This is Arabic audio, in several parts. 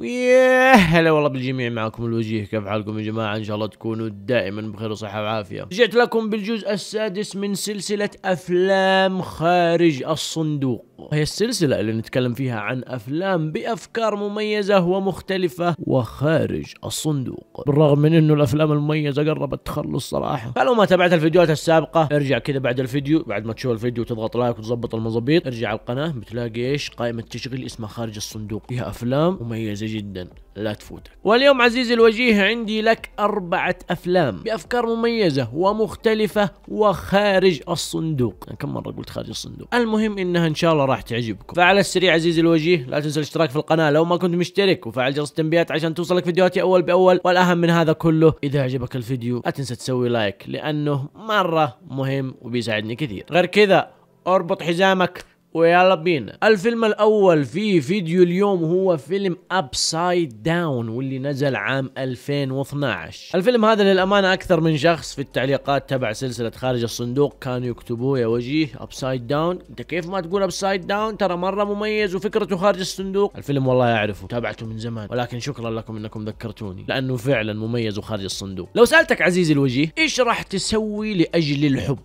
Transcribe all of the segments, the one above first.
Yeah. هلا والله بالجميع معكم الوجيه كيف حالكم يا جماعه ان شاء الله تكونوا دائما بخير وصحه وعافيه رجعت لكم بالجزء السادس من سلسله افلام خارج الصندوق وهي السلسله اللي نتكلم فيها عن افلام بافكار مميزه ومختلفه وخارج الصندوق بالرغم من انه الافلام المميزه قربت تخلص صراحه فلو ما تابعت الفيديوهات السابقه ارجع كذا بعد الفيديو بعد ما تشوف الفيديو تضغط لايك وتظبط المظابيط ارجع على القناه بتلاقي ايش قائمه تشغيل اسمها خارج الصندوق فيها افلام مميزه جدا لا تفوتك واليوم عزيزي الوجيه عندي لك أربعة أفلام بأفكار مميزة ومختلفة وخارج الصندوق أنا كم مرة قلت خارج الصندوق المهم إنها إن شاء الله راح تعجبكم فعلى السريع عزيزي الوجيه لا تنسى الاشتراك في القناة لو ما كنت مشترك وفعل جرس التنبيهات عشان توصلك فيديوهاتي أول بأول والأهم من هذا كله إذا عجبك الفيديو لا تنسى تسوي لايك لأنه مرة مهم وبيساعدني كثير غير كذا اربط حزامك ويلا بينا الفيلم الاول في فيديو اليوم هو فيلم ابسايد داون واللي نزل عام 2012 الفيلم هذا للامانه اكثر من شخص في التعليقات تبع سلسله خارج الصندوق كانوا يكتبوه يا وجيه ابسايد داون انت كيف ما تقول ابسايد داون ترى مره مميز وفكرته خارج الصندوق الفيلم والله اعرفه تابعته من زمان ولكن شكرا لكم انكم ذكرتوني لانه فعلا مميز وخارج الصندوق لو سالتك عزيزي الوجيه ايش راح تسوي لاجل الحب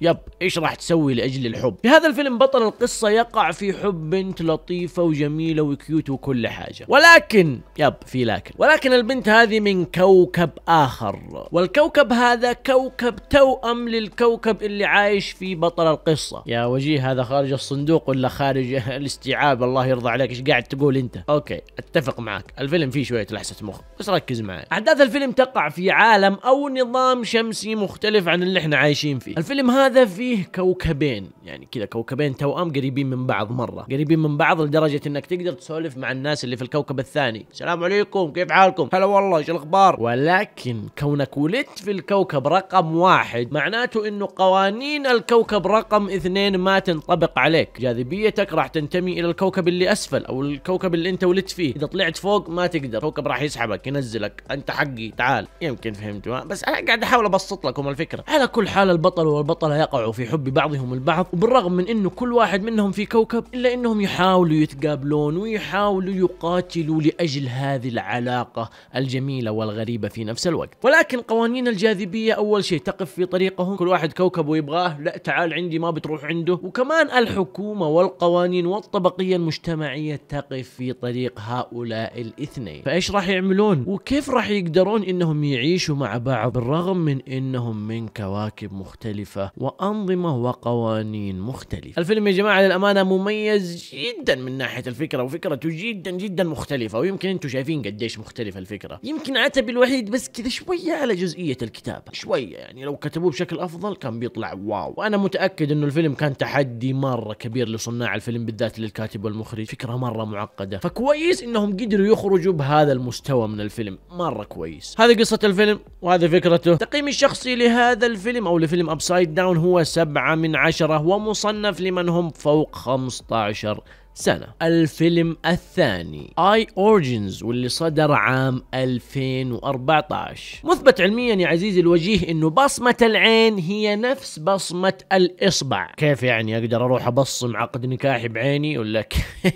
يب ايش راح تسوي لاجل الحب في هذا الفيلم بطل القصه يقع في حب بنت لطيفه وجميله وكيوت وكل حاجه ولكن يب في لكن ولكن البنت هذه من كوكب اخر والكوكب هذا كوكب توأم للكوكب اللي عايش فيه بطل القصه يا وجيه هذا خارج الصندوق ولا خارج الاستيعاب الله يرضى عليك ايش قاعد تقول انت اوكي اتفق معك الفيلم فيه شويه لحسه مخ بس ركز معي احداث الفيلم تقع في عالم او نظام شمسي مختلف عن اللي احنا عايشين فيه الفيلم الفيلم هذا فيه كوكبين يعني كذا كوكبين توأم قريبين من بعض مرة قريبين من بعض لدرجة انك تقدر تسولف مع الناس اللي في الكوكب الثاني السلام عليكم كيف حالكم هلا والله شو الاخبار ولكن كونك ولدت في الكوكب رقم واحد معناته انه قوانين الكوكب رقم اثنين ما تنطبق عليك جاذبيتك راح تنتمي الى الكوكب اللي اسفل او الكوكب اللي انت ولدت فيه اذا طلعت فوق ما تقدر الكوكب راح يسحبك ينزلك انت حقي تعال يمكن فهمت بس انا قاعد احاول ابسط لكم الفكرة على كل حال البطل هو البطلة يقعوا في حب بعضهم البعض وبالرغم من انه كل واحد منهم في كوكب الا انهم يحاولوا يتقابلون ويحاولوا يقاتلوا لاجل هذه العلاقة الجميلة والغريبة في نفس الوقت ولكن قوانين الجاذبية اول شيء تقف في طريقهم كل واحد كوكب ويبغاه لا تعال عندي ما بتروح عنده وكمان الحكومة والقوانين والطبقية المجتمعية تقف في طريق هؤلاء الاثنين فايش راح يعملون وكيف راح يقدرون انهم يعيشوا مع بعض بالرغم من انهم من كواكب مختلفة وأنظمة وقوانين مختلفة الفيلم يا جماعة للأمانة مميز جدا من ناحية الفكرة وفكرته جدا جدا مختلفة ويمكن أنتم شايفين قديش مختلفة الفكرة يمكن عتب الوحيد بس كذا شوية على جزئية الكتابة شوية يعني لو كتبوه بشكل أفضل كان بيطلع واو وأنا متأكد أنه الفيلم كان تحدي مرة كبير لصناع الفيلم بالذات للكاتب والمخرج فكرة مرة معقدة فكويس أنهم قدروا يخرجوا بهذا المستوى من الفيلم مرة كويس هذه قصة الفيلم وهذه فكرته تقييمي الشخصي لهذا الفيلم أو لفيلم أبسايد الرايت داون هو سبعة من عشرة ومصنف لمن هم فوق 15 سنة الفيلم الثاني اي اورجنز واللي صدر عام 2014 مثبت علميا يا عزيزي الوجيه انه بصمة العين هي نفس بصمة الاصبع كيف يعني اقدر اروح ابصم عقد نكاحي بعيني ولا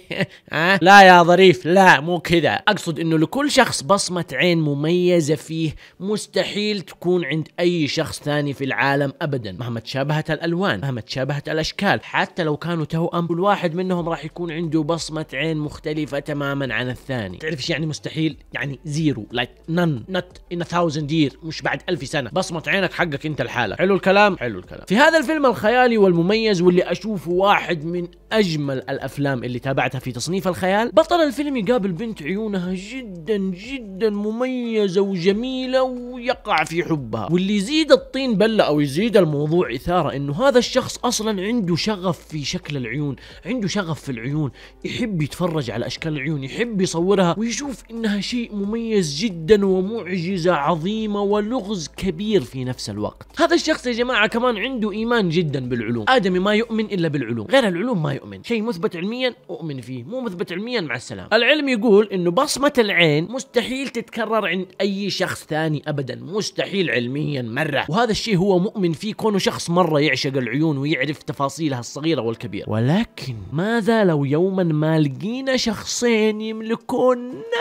ها لا يا ظريف لا مو كذا اقصد انه لكل شخص بصمة عين مميزة فيه مستحيل تكون عند اي شخص ثاني في العالم ابدا مهما تشابهت الالوان مهما تشابهت الاشكال حتى لو كانوا توأم كل واحد منهم راح يكون عنده بصمة عين مختلفة تماما عن الثاني تعرف ايش يعني مستحيل يعني زيرو لايك نن نت ان ثاوزند يير مش بعد ألف سنة بصمة عينك حقك انت لحالك حلو الكلام حلو الكلام في هذا الفيلم الخيالي والمميز واللي اشوفه واحد من اجمل الافلام اللي تابعتها في تصنيف الخيال بطل الفيلم يقابل بنت عيونها جدا جدا مميزة وجميلة و يقع في حبها واللي يزيد الطين بلة أو يزيد الموضوع إثارة إنه هذا الشخص أصلا عنده شغف في شكل العيون عنده شغف في العيون يحب يتفرج على أشكال العيون يحب يصورها ويشوف إنها شيء مميز جدا ومعجزة عظيمة ولغز كبير في نفس الوقت هذا الشخص يا جماعة كمان عنده إيمان جدا بالعلوم آدمي ما يؤمن إلا بالعلوم غير العلوم ما يؤمن شيء مثبت علميا أؤمن فيه مو مثبت علميا مع السلامة العلم يقول إنه بصمة العين مستحيل تتكرر عند أي شخص ثاني أبدا مستحيل علميا مره وهذا الشيء هو مؤمن فيه كونه شخص مره يعشق العيون ويعرف تفاصيلها الصغيره والكبيره ولكن ماذا لو يوما ما لقينا شخصين يملكون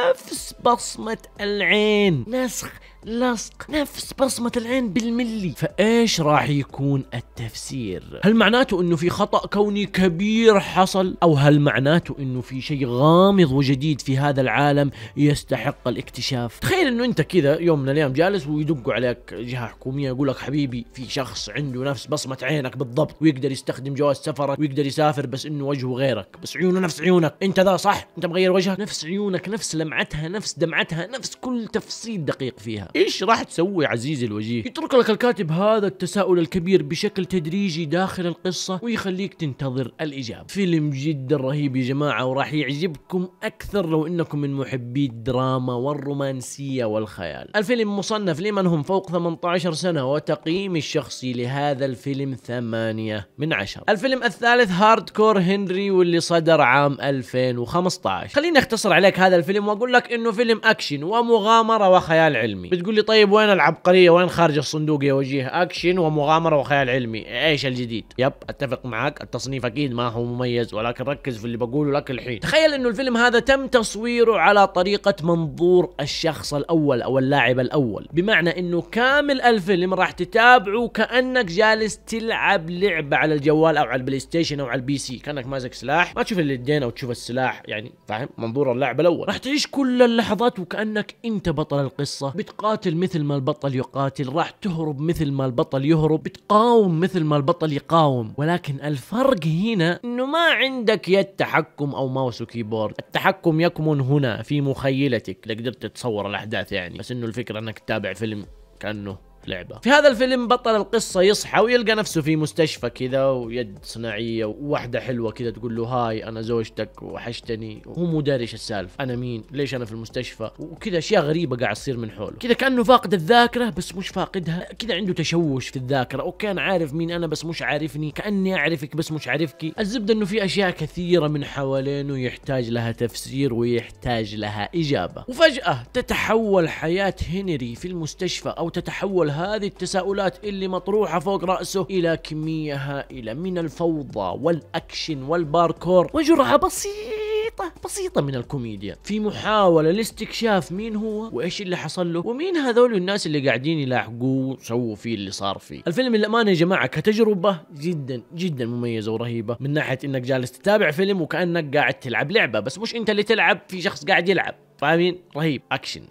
نفس بصمه العين نسخ لاصق نفس بصمة العين بالملي فإيش راح يكون التفسير هل معناته أنه في خطأ كوني كبير حصل أو هل معناته أنه في شيء غامض وجديد في هذا العالم يستحق الاكتشاف تخيل أنه أنت كذا يوم من الأيام جالس ويدقوا عليك جهة حكومية يقول لك حبيبي في شخص عنده نفس بصمة عينك بالضبط ويقدر يستخدم جواز سفرك ويقدر يسافر بس أنه وجهه غيرك بس عيونه نفس عيونك أنت ذا صح أنت مغير وجهك نفس عيونك نفس لمعتها نفس دمعتها نفس كل تفصيل دقيق فيها ايش راح تسوي عزيزي الوجيه يترك لك الكاتب هذا التساؤل الكبير بشكل تدريجي داخل القصة ويخليك تنتظر الإجابة فيلم جدا رهيب يا جماعة وراح يعجبكم أكثر لو أنكم من محبي الدراما والرومانسية والخيال الفيلم مصنف لمن هم فوق 18 سنة وتقييمي الشخصي لهذا الفيلم 8 من 10 الفيلم الثالث هارد كور هنري واللي صدر عام 2015 خليني اختصر عليك هذا الفيلم واقول لك انه فيلم اكشن ومغامرة وخيال علمي بتقول لي طيب وين العبقريه وين خارج الصندوق يا وجيه اكشن ومغامره وخيال علمي ايش الجديد يب اتفق معك التصنيف اكيد ما هو مميز ولكن ركز في اللي بقوله لك الحين تخيل انه الفيلم هذا تم تصويره على طريقه منظور الشخص الاول او اللاعب الاول بمعنى انه كامل الفيلم راح تتابعه كانك جالس تلعب لعبه على الجوال او على البلاي ستيشن او على البي سي كانك ماسك سلاح ما تشوف اليدين او تشوف السلاح يعني فاهم منظور اللاعب الاول راح تعيش كل اللحظات وكانك انت بطل القصه بتقاتل تقاتل مثل ما البطل يقاتل راح تهرب مثل ما البطل يهرب بتقاوم مثل ما البطل يقاوم ولكن الفرق هنا انه ما عندك يد تحكم او ماوس وكيبورد التحكم يكمن هنا في مخيلتك لقدرت تتصور الاحداث يعني بس انه الفكره انك تتابع فيلم كانه لعبه في هذا الفيلم بطل القصه يصحى ويلقى نفسه في مستشفى كذا ويد صناعيه وواحده حلوه كذا تقول له هاي انا زوجتك وحشتني وهو مو داري ايش السالفه انا مين ليش انا في المستشفى وكذا اشياء غريبه قاعد تصير من حوله كذا كانه فاقد الذاكره بس مش فاقدها كذا عنده تشوش في الذاكره اوكي انا عارف مين انا بس مش عارفني كاني اعرفك بس مش عارفك الزبده انه في اشياء كثيره من حوالينه يحتاج لها تفسير ويحتاج لها اجابه وفجاه تتحول حياه هنري في المستشفى او تتحول هذه التساؤلات اللي مطروحة فوق رأسه إلى كمية هائلة من الفوضى والأكشن والباركور وجرعة بسيطة بسيطة من الكوميديا في محاولة لاستكشاف مين هو وإيش اللي حصل له ومين هذول الناس اللي قاعدين يلاحقوه سووا فيه اللي صار فيه الفيلم للأمانة يا جماعة كتجربة جدا جدا مميزة ورهيبة من ناحية إنك جالس تتابع فيلم وكأنك قاعد تلعب لعبة بس مش أنت اللي تلعب في شخص قاعد يلعب فاهمين رهيب أكشن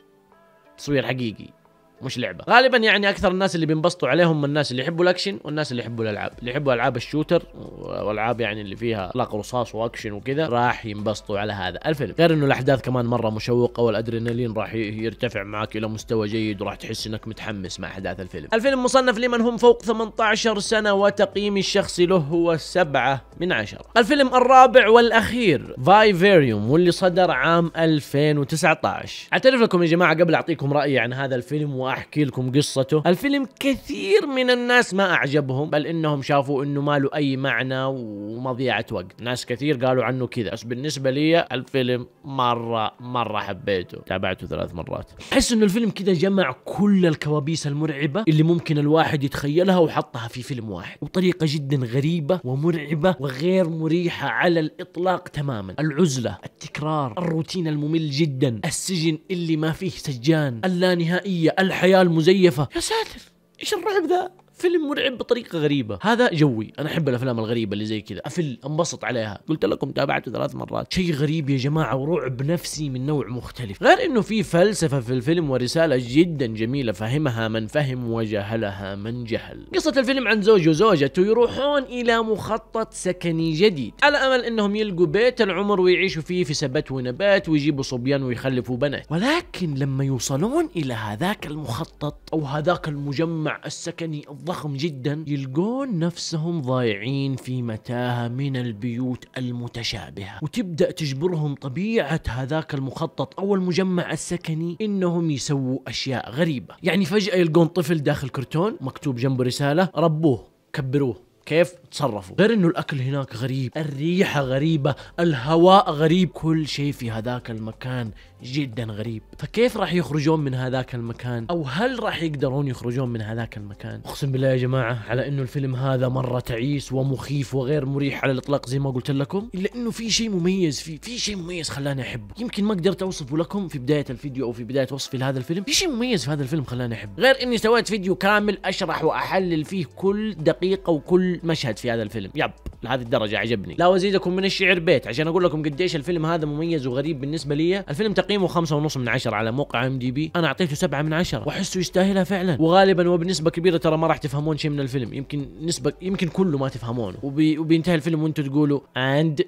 تصوير حقيقي مش لعبه غالبا يعني اكثر الناس اللي بينبسطوا عليهم من الناس اللي يحبوا الاكشن والناس اللي يحبوا الالعاب اللي يحبوا العاب الشوتر والالعاب يعني اللي فيها اطلاق رصاص واكشن وكذا راح ينبسطوا على هذا الفيلم غير انه الاحداث كمان مره مشوقه والادرينالين راح يرتفع معك الى مستوى جيد وراح تحس انك متحمس مع احداث الفيلم الفيلم مصنف لمن هم فوق 18 سنه وتقييمي الشخصي له هو 7 من عشرة الفيلم الرابع والأخير فايفيريوم واللي صدر عام 2019 أعترف لكم يا جماعة قبل أعطيكم رأيي عن هذا الفيلم وأحكي لكم قصته الفيلم كثير من الناس ما أعجبهم بل إنهم شافوا إنه ما له أي معنى ومضيعة وقت ناس كثير قالوا عنه كذا بس بالنسبة لي الفيلم مرة مرة حبيته تابعته ثلاث مرات أحس إنه الفيلم كذا جمع كل الكوابيس المرعبة اللي ممكن الواحد يتخيلها وحطها في فيلم واحد وبطريقة جدا غريبة ومرعبة غير مريحة على الإطلاق تماما العزلة التكرار الروتين الممل جدا السجن اللي ما فيه سجان اللانهائية الحياة المزيفة يا ساتر ايش الرعب ذا فيلم مرعب بطريقه غريبه هذا جوي انا احب الافلام الغريبه اللي زي كذا افل انبسط عليها قلت لكم تابعته ثلاث مرات شيء غريب يا جماعه ورعب نفسي من نوع مختلف غير انه في فلسفه في الفيلم ورساله جدا جميله فهمها من فهم وجهلها من جهل قصه الفيلم عن زوج وزوجته يروحون الى مخطط سكني جديد على امل انهم يلقوا بيت العمر ويعيشوا فيه في سبت ونبات ويجيبوا صبيان ويخلفوا بنات ولكن لما يوصلون الى هذاك المخطط او هذاك المجمع السكني الضخم ضخم جدا يلقون نفسهم ضايعين في متاهة من البيوت المتشابهة وتبدأ تجبرهم طبيعة هذاك المخطط أو المجمع السكني إنهم يسووا أشياء غريبة يعني فجأة يلقون طفل داخل كرتون مكتوب جنبه رسالة ربوه كبروه كيف تصرفوا غير انه الاكل هناك غريب الريحه غريبه الهواء غريب كل شيء في هذاك المكان جدا غريب فكيف راح يخرجون من هذاك المكان او هل راح يقدرون يخرجون من هذاك المكان اقسم بالله يا جماعه على انه الفيلم هذا مره تعيس ومخيف وغير مريح على الاطلاق زي ما قلت لكم الا انه في شيء مميز فيه في شيء مميز خلاني احبه يمكن ما قدرت اوصفه لكم في بدايه الفيديو او في بدايه وصفي لهذا الفيلم في شيء مميز في هذا الفيلم خلاني احبه غير اني سويت فيديو كامل اشرح واحلل فيه كل دقيقه وكل مشهد في هذا الفيلم يب لهذه الدرجه عجبني لا وازيدكم من الشعر بيت عشان اقول لكم قديش الفيلم هذا مميز وغريب بالنسبه لي الفيلم تقييمه خمسة ونص من عشرة على موقع ام دي بي انا اعطيته سبعة من عشرة واحسه يستاهلها فعلا وغالبا وبنسبه كبيره ترى ما راح تفهمون شيء من الفيلم يمكن نسبه يمكن كله ما تفهمونه وبي... وبينتهي الفيلم وانتم تقولوا اند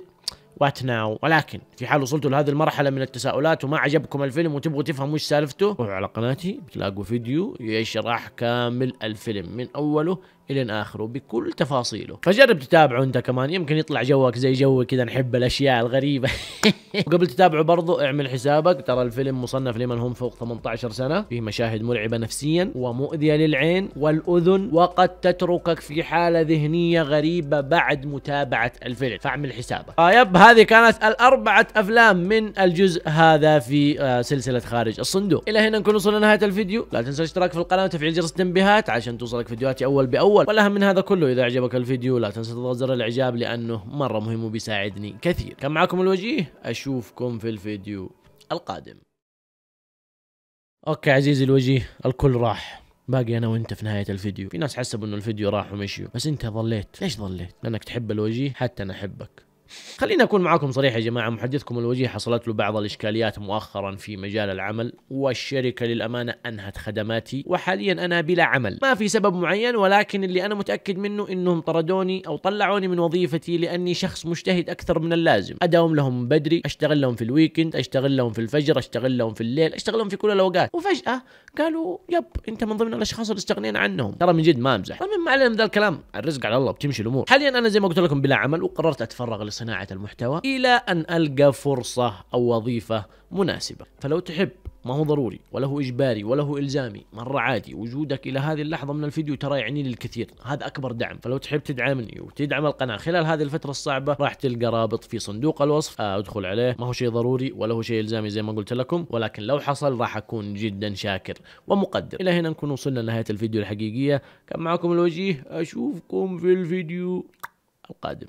وات ناو ولكن في حال وصلتوا لهذه المرحله من التساؤلات وما عجبكم الفيلم وتبغوا تفهموا ايش سالفته روحوا على قناتي بتلاقوا فيديو يشرح كامل الفيلم من اوله الى اخره بكل تفاصيله فجرب تتابعه انت كمان يمكن يطلع جوك زي جوي كذا نحب الاشياء الغريبه وقبل تتابعه برضو اعمل حسابك ترى الفيلم مصنف لمن هم فوق 18 سنه فيه مشاهد مرعبه نفسيا ومؤذيه للعين والاذن وقد تتركك في حاله ذهنيه غريبه بعد متابعه الفيلم فاعمل حسابك آه يب هذه كانت الاربعه افلام من الجزء هذا في آه سلسله خارج الصندوق الى هنا نكون وصلنا لنهايه الفيديو لا تنسى الاشتراك في القناه وتفعيل جرس التنبيهات عشان توصلك فيديوهاتي اول باول الأول والأهم من هذا كله إذا أعجبك الفيديو لا تنسى تضغط زر الإعجاب لأنه مرة مهم وبيساعدني كثير كان معكم الوجيه أشوفكم في الفيديو القادم أوكي عزيزي الوجيه الكل راح باقي انا وانت في نهايه الفيديو في ناس حسبوا انه الفيديو راح ومشيوا بس انت ظليت ليش ظليت لانك تحب الوجيه حتى انا احبك خليني أكون معاكم صريح يا جماعة محدثكم الوجيه حصلت له بعض الإشكاليات مؤخرا في مجال العمل والشركة للأمانة أنهت خدماتي وحاليا أنا بلا عمل ما في سبب معين ولكن اللي أنا متأكد منه أنهم طردوني أو طلعوني من وظيفتي لأني شخص مجتهد أكثر من اللازم أداوم لهم بدري أشتغل لهم في الويكند أشتغل لهم في الفجر أشتغل لهم في الليل أشتغل لهم في كل الأوقات وفجأة قالوا يب أنت من ضمن الأشخاص اللي استغنينا عنهم ترى من جد ما أمزح المهم ما علينا من ذا الكلام الرزق على الله بتمشي الأمور حاليا أنا زي ما قلت لكم بلا عمل وقررت أتفرغ لصيد صناعة المحتوى إلى أن ألقى فرصة أو وظيفة مناسبة فلو تحب ما هو ضروري ولا هو إجباري ولا هو إلزامي مرة عادي وجودك إلى هذه اللحظة من الفيديو ترى يعني لي الكثير هذا أكبر دعم فلو تحب تدعمني وتدعم القناة خلال هذه الفترة الصعبة راح تلقى رابط في صندوق الوصف آه، أدخل عليه ما هو شيء ضروري ولا هو شيء إلزامي زي ما قلت لكم ولكن لو حصل راح أكون جدا شاكر ومقدر إلى هنا نكون وصلنا لنهاية الفيديو الحقيقية كان معكم الوجيه أشوفكم في الفيديو القادم